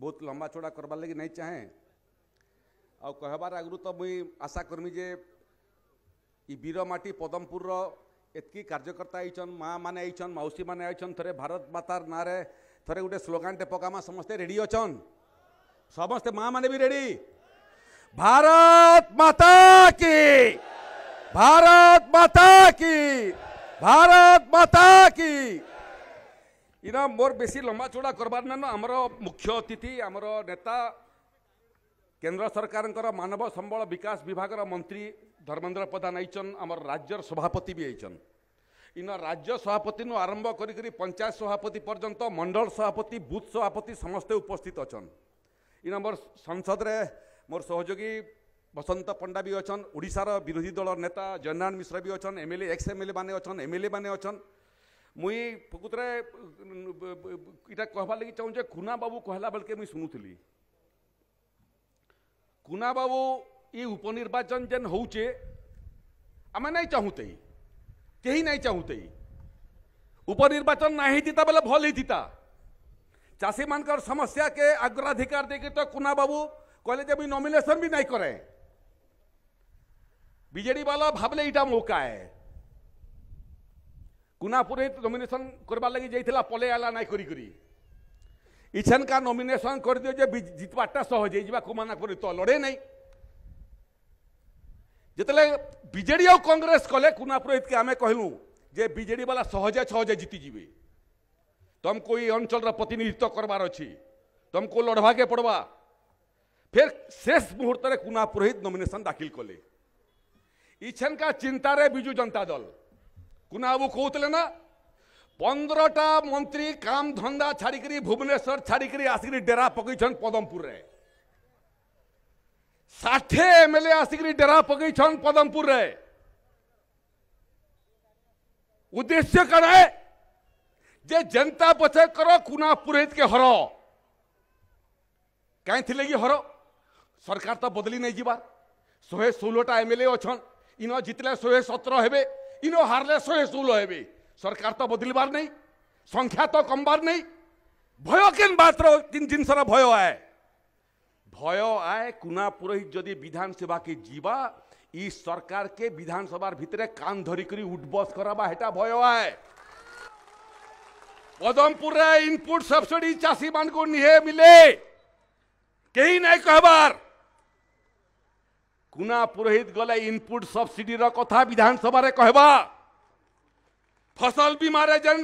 बहुत लंबा चौड़ा करवार लगी नहीं चाहे ଆଉ କହିବାର ଆଗରୁ ତ ମୁଇଁ ଆଶା କର୍ମି ଯେ ଇ ବୀରମାଟି ପଦମପୁରର ଏତ୍କି କାର୍ଯ୍ୟକର୍ତ୍ତା ହେଇଛନ୍ ମାଆମାନେ ହେଇଛନ୍ ମାଉସୀମାନେ ହେଇଛନ୍ ଥରେ ଭାରତ ମାତାର ନାଁରେ ଥରେ ଗୋଟେ ସ୍ଲୋଗାନଟେ ପକାମା ସମସ୍ତେ ରେଡ଼ି ଅଛନ୍ ସମସ୍ତେ ମାଆମାନେ ବି ରେଡ଼ି ଭାରତ ମାତା କି ଭାରତ ମାତା କି ଭାରତ ମାତା କି ଇନା ମୋର ବେଶୀ ଲମ୍ବା ଚୋଡ଼ା କରବାର ନାଇଁ ଆମର ମୁଖ୍ୟ ଅତିଥି ଆମର ନେତା କେନ୍ଦ୍ର ସରକାରଙ୍କର ମାନବ ସମ୍ବଳ ବିକାଶ ବିଭାଗର ମନ୍ତ୍ରୀ ଧର୍ମେନ୍ଦ୍ର ପ୍ରଧାନ ଆଇଛନ୍ ଆମର ରାଜ୍ୟର ସଭାପତି ବି ଆଇଛନ୍ ଇନ ରାଜ୍ୟ ସଭାପତିନୁ ଆରମ୍ଭ କରିକିରି ପଞ୍ଚାୟତ ସଭାପତି ପର୍ଯ୍ୟନ୍ତ ମଣ୍ଡଳ ସଭାପତି ବୁଥ୍ ସଭାପତି ସମସ୍ତେ ଉପସ୍ଥିତ ଅଛନ୍ ଇନ ମୋର ସଂସଦରେ ମୋର ସହଯୋଗୀ ବସନ୍ତ ପଣ୍ଡା ବି ଅଛନ୍ ଓଡ଼ିଶାର ବିରୋଧୀ ଦଳର ନେତା ଜୟନାରାୟଣ ମିଶ୍ର ବି ଅଛନ୍ M L A ex M L A ମାନେ ଅଛନ୍ ଏମ୍ ଏଲ୍ ଏ ମାନେ ଅଛନ୍ মুই প্রকৃতরে এটা কহবার লাগি চাহুন যে খুনা বাবু কহলা বেলকে মুই শুনুলি খুনা বাবু ই উপনির্বাচন যেন হচ্ছে আমি নাই চাহুতে কেহি নাই চাহুতে উপনির্বাচন না হইতা বেলে ভল হইতা চাষী মানকর সমস্যাকে অগ্রাধিকার দেখি তো কুনা বাবু কলে যে মুই নমিনেশন বি নাই করে বিজেডি বালা ভাবলে এটা মৌকা হ্যাঁ কুনা পুরোহিত নমিনেসন করবার লাগে যাই পলে আলা নাই করি করি ইছানকা নমিনেসন দিও যে জিতবারটা সহজ হয়ে যা কুমানা তো লড়ে নাই যেতলে বিজেডি আর কংগ্রেস কলে কুনা পুরোহিতকে আমি কহিলু যে বিজেডি বালা সহজে সহজে জিতি যাবে তমকু এই অঞ্চলর প্রতিনিধিত্ব করবার অছি তমকু লড়বাকে পড়বা ফের শেষ মুহূর্তে কুনা পুরোহিত নমিনেসন দাখিল কলে ইছানকা চিন্তারে বিজু জনতা দল कुना कुनाबु कहतेना टा मंत्री काम धंदा छाड़ी भुवनेश्वर छाड़ी आसिक डेरा पकईन पदमपुर षाठे एम एल ए आसिक डेरा पकईन पदमपुर उद्देश्य कण जे जनता पचे कर कुना पुरेत के हर कहीं हर सरकार तो बदली नहीं जीवार शहे षोलटा एम एल ए अच्छा इन जीतले शहे सतर है इन हारे शहे षोल है सरकार तो बदलवार नहीं संख्या तो कमवार नहीं भय के मात्र जिनस भय आए भय आए कुना पुरोहित जदि विधानसभा के जीवा इ सरकार के विधानसभा भितर कान धरिकी उठबस करवाटा भय आए पदमपुर इनपुट सबसीडी चाषी मानक निहे मिले कहीं नहीं कहबार কুনা পুরোহিত গলে ইনপুট সবসিডির কথা বিধানসভার কহবা ফসল বীমার যেন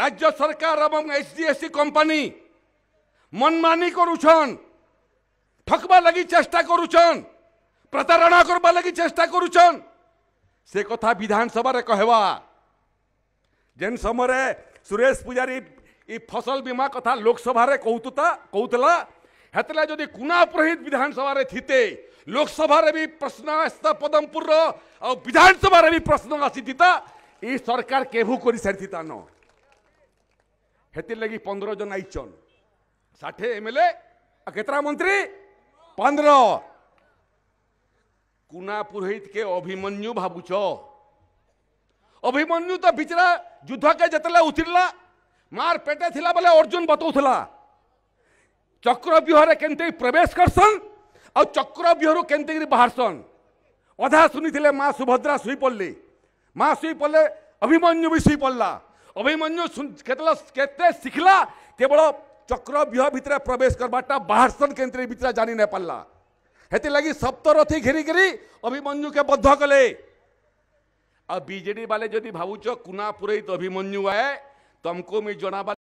রাজ্য সরকার এবং এইচডিএফসি কোম্পানি মনমানি করুছন ঠকবা লাগি চেষ্টা করুছন প্রতারণা করবা লাগি চেষ্টা করুছন সে কথা বিধানসভার কহবা যেন সময় সুরেশ পূজারী এই ফসল বীমা কথা লোকসভার কৌতুতা কৌতলা হেতলে যদি কুনা পুরোহিত বিধানসভার থিতে ಲೋಕಸಭಾರವಿ ಪ್ರಶ್ನ ಆಸ್ತ ಪದಂಪುರ ಆ ವಿಧಾನಸಭಾರವಿ ಪ್ರಶ್ನ ಆಸಿದ್ದಿತ್ತ ಈ ಸರ್ಕಾರ ಕೇಭು କରି ସାରିଥିତାନ ହେଥିର୍ ଲାଗି ପନ୍ଦର ଜଣ ଆଇଛନ୍ ଷାଠିଏ ଏମ୍ ଏଲ୍ ଏ ଆଉ କେତେଟା ମନ୍ତ୍ରୀ ପନ୍ଦର କୁନା ପୁରୋହିତକେ ଅଭିମନ୍ୟୁ ଭାବୁଛ ଅଭିମନ୍ୟୁ ତ ବିଚରା ଯୁଦ୍ଧକେ ଯେତେବେଳେ ଉଠିଲା ମାର ପେଟେ ଥିଲା ବେଲେ ଅର୍ଜୁନ ବତାଉଥିଲା ଚକ୍ରବ୍ୟୁହରେ କେମିତି ପ୍ରବେଶ କରସନ୍ आ चक्र व्यूहर के बाहरसन अधा सुनी माँ सुभद्रा शुपड़े माँ शुपड़े अभिमन्यु भी शुपड़ा अभिमन्यु के शिखला केवल चक्र व्यूह भितर प्रवेश करवाटा बाहरसन के भितर जानी नहीं पार्ला हेत लगी सप्तरथी घेरिकी अभिमन्यु के बद्ध कले आजेडी वाले जदि भावुच कुना पुरे तो अभिमन्यु आए तुमको मुझ जनाबा